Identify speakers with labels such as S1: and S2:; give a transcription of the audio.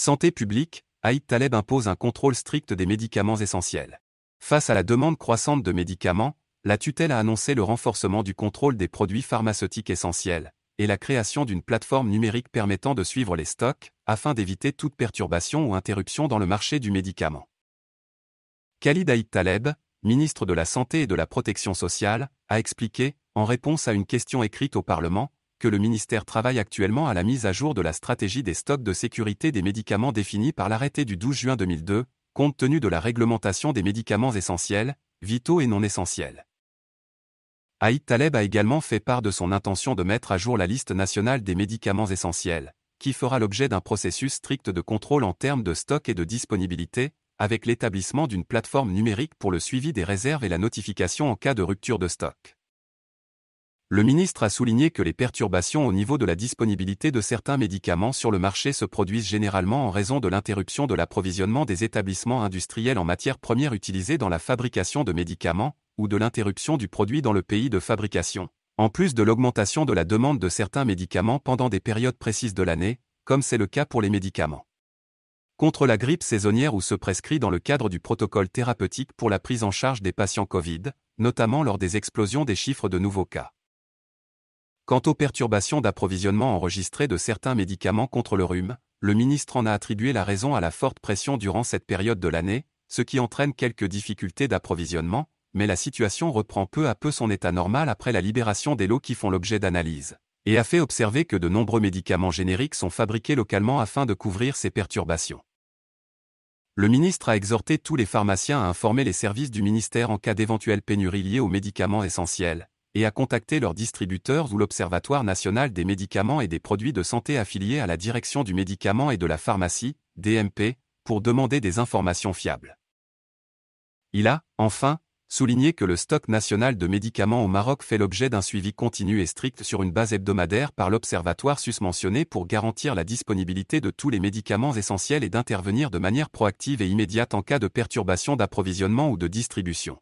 S1: Santé publique, Aïd Taleb impose un contrôle strict des médicaments essentiels. Face à la demande croissante de médicaments, la tutelle a annoncé le renforcement du contrôle des produits pharmaceutiques essentiels et la création d'une plateforme numérique permettant de suivre les stocks afin d'éviter toute perturbation ou interruption dans le marché du médicament. Khalid Aïd Taleb, ministre de la Santé et de la Protection sociale, a expliqué, en réponse à une question écrite au Parlement, que le ministère travaille actuellement à la mise à jour de la stratégie des stocks de sécurité des médicaments définis par l'arrêté du 12 juin 2002, compte tenu de la réglementation des médicaments essentiels, vitaux et non essentiels. Aïd Taleb a également fait part de son intention de mettre à jour la liste nationale des médicaments essentiels, qui fera l'objet d'un processus strict de contrôle en termes de stock et de disponibilité, avec l'établissement d'une plateforme numérique pour le suivi des réserves et la notification en cas de rupture de stock. Le ministre a souligné que les perturbations au niveau de la disponibilité de certains médicaments sur le marché se produisent généralement en raison de l'interruption de l'approvisionnement des établissements industriels en matières premières utilisées dans la fabrication de médicaments, ou de l'interruption du produit dans le pays de fabrication. En plus de l'augmentation de la demande de certains médicaments pendant des périodes précises de l'année, comme c'est le cas pour les médicaments. Contre la grippe saisonnière ou se prescrit dans le cadre du protocole thérapeutique pour la prise en charge des patients Covid, notamment lors des explosions des chiffres de nouveaux cas. Quant aux perturbations d'approvisionnement enregistrées de certains médicaments contre le rhume, le ministre en a attribué la raison à la forte pression durant cette période de l'année, ce qui entraîne quelques difficultés d'approvisionnement, mais la situation reprend peu à peu son état normal après la libération des lots qui font l'objet d'analyses, et a fait observer que de nombreux médicaments génériques sont fabriqués localement afin de couvrir ces perturbations. Le ministre a exhorté tous les pharmaciens à informer les services du ministère en cas d'éventuelle pénurie liée aux médicaments essentiels, et à contacter leurs distributeurs ou l'Observatoire national des médicaments et des produits de santé affiliés à la Direction du médicament et de la pharmacie, DMP, pour demander des informations fiables. Il a, enfin, souligné que le stock national de médicaments au Maroc fait l'objet d'un suivi continu et strict sur une base hebdomadaire par l'Observatoire susmentionné pour garantir la disponibilité de tous les médicaments essentiels et d'intervenir de manière proactive et immédiate en cas de perturbation d'approvisionnement ou de distribution.